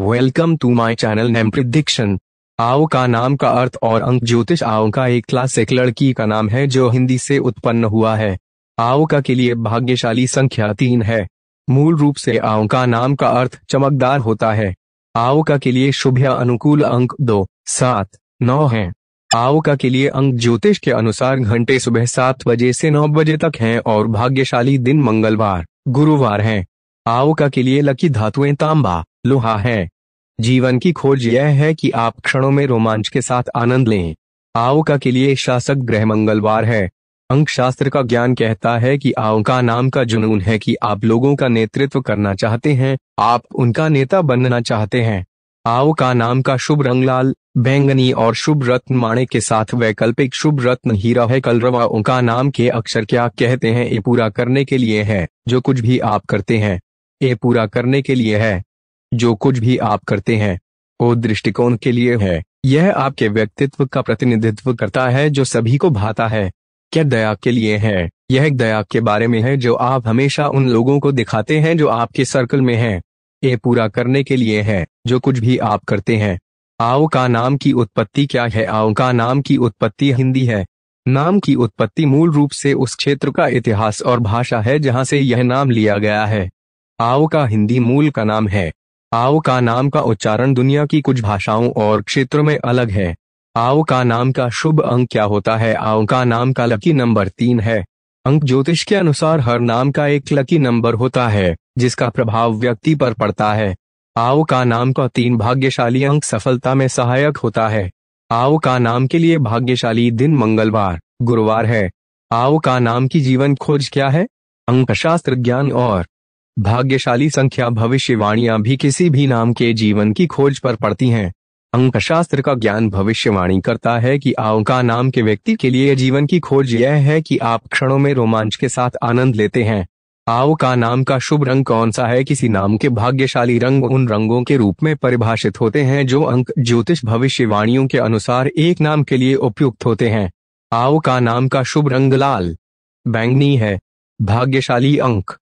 Welcome to my channel name prediction आओ का नाम का अर्थ और अंक ज्योतिष आओ का एक क्लासिक लड़की का नाम है जो हिंदी से उत्पन्न हुआ है आओ का के लिए भाग्यशाली संख्या तीन है मूल रूप से आओ का नाम का अर्थ चमकदार होता है आओ का के लिए शुभ या अनुकूल अंक दो सात नौ है आओ का के लिए अंक ज्योतिष के अनुसार घंटे सुबह सात बजे से नौ बजे तक हैं और भाग्यशाली दिन मंगलवार गुरुवार हैं। आवका के लिए लकी धातुएं तांबा लोहा है जीवन की खोज यह है कि आप क्षणों में रोमांच के साथ आनंद लें आवका के लिए शासक ग्रह मंगलवार है अंक शास्त्र का ज्ञान कहता है कि का नाम का जुनून है कि आप लोगों का नेतृत्व करना चाहते हैं आप उनका नेता बनना चाहते हैं का नाम का शुभ रंग लाल बैंगनी और शुभ रत्न माणे के साथ वैकल्पिक शुभ रत्न हीरा है कलरवा उनका नाम के अक्षर क्या कहते हैं ये पूरा करने के लिए है जो कुछ भी आप करते हैं ये पूरा करने के लिए है जो कुछ भी आप करते हैं वो दृष्टिकोण के लिए है यह आपके व्यक्तित्व का प्रतिनिधित्व करता है जो सभी को भाता है क्या दया के लिए है यह दया के बारे में है जो आप हमेशा उन लोगों को दिखाते हैं जो आपके सर्कल में हैं। ये पूरा करने के लिए है जो कुछ भी आप करते हैं आओ का नाम की उत्पत्ति क्या है आओ का नाम की उत्पत्ति हिंदी है नाम की उत्पत्ति मूल रूप से उस क्षेत्र का इतिहास और भाषा है जहां से यह नाम लिया गया है आओ का हिंदी मूल का नाम है आओ का नाम का उच्चारण दुनिया की कुछ भाषाओं और क्षेत्रों में अलग है आओ का नाम का शुभ अंक क्या होता है आओ का नाम का लकी नंबर तीन है अंक ज्योतिष के अनुसार हर नाम का एक लकी नंबर होता है जिसका प्रभाव व्यक्ति पर पड़ता है आओ का नाम का तीन भाग्यशाली अंक सफलता में सहायक होता है आओ का नाम के लिए भाग्यशाली दिन मंगलवार गुरुवार है आओ का नाम की जीवन खोज क्या है अंक शास्त्र ज्ञान और भाग्यशाली संख्या भविष्यवाणियां भी किसी भी नाम के जीवन की खोज पर पड़ती हैं शास्त्र का ज्ञान भविष्यवाणी करता है कि आओका नाम के व्यक्ति के लिए जीवन की खोज यह है कि आप क्षणों में रोमांच के साथ आनंद लेते हैं आओ का नाम का शुभ रंग कौन सा है किसी नाम के भाग्यशाली रंग उन रंगों के रूप में परिभाषित होते हैं जो अंक ज्योतिष भविष्यवाणियों के अनुसार एक नाम के लिए उपयुक्त होते हैं आओ का नाम का शुभ रंग लाल बैंगनी है भाग्यशाली अंक